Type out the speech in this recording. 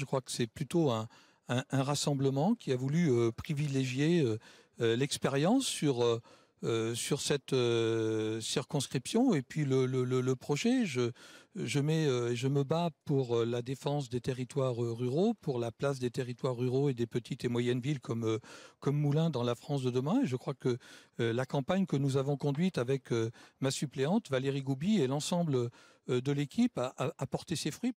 Je crois que c'est plutôt un, rassemblement qui a voulu euh, privilégier euh, euh, l'expérience sur, cette circonscription et puis le, projet. Je, me bats pour la défense des territoires ruraux, pour la place des territoires ruraux et des petites et moyennes villes comme, comme Moulins dans la France de demain. Et je crois que la campagne que nous avons conduite avec ma suppléante Valérie Goubi et l'ensemble de l'équipe a porté ses fruits.